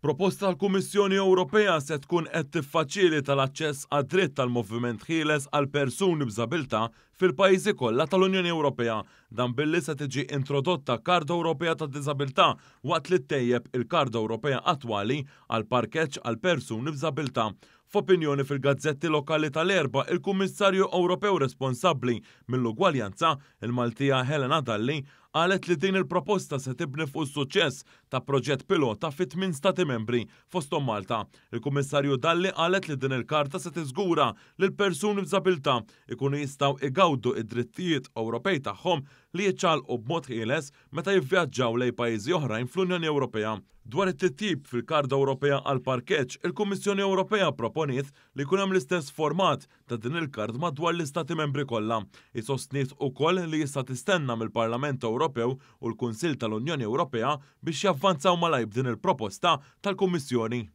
Proposta l-Kummissjoni Ewropea se tkun qed tiffaċili tal-aċċess għad dritt tal-moviment ħieles għal persuni b'żabilta fil-pajjiżi kollha tal-Unjoni Ewropea dan billi se tiġi introdotta Karta Ewropea ta' Disabilità waqt li tejjeb il-Karta Ewropea attwali għal parkeċ għal persuni b'żabilità F'opinjoni fil-gazzetti lokali tal-erba, il-Kummissarju Ewropew responsabbli mill-ugwaljanza, il-Maltija Helena Dalli, għalet li din il-proposta se tibni fuq suċċess ta' proġett pilota fit minn stati membri fostom Malta. Il-Kummissarju Dalli għalet li din il-karta se tiżgura li l-persuni b'żabilta ikunu jistgħu igawdu id-drittijiet Ewropej tagħhom li jċalqu b'mod ħieles meta jivvjaġġaw lej pajjiżi oħrajn fl-Unjoni Ewropea. Dwar it-tittib fil-Karda Ewropea għal parkeċ, il-Kummissjoni Ewropea proponiet li kun hemm l-istess format ta' din il-kard madwar l-Istati membri kollha. Isostniet ukoll li jista' tistenna mill-Parlament Ewropew u l-Kunsill tal-Unjoni Ewropea biex javvanzaw malajb din il-proposta tal-Kummissjoni.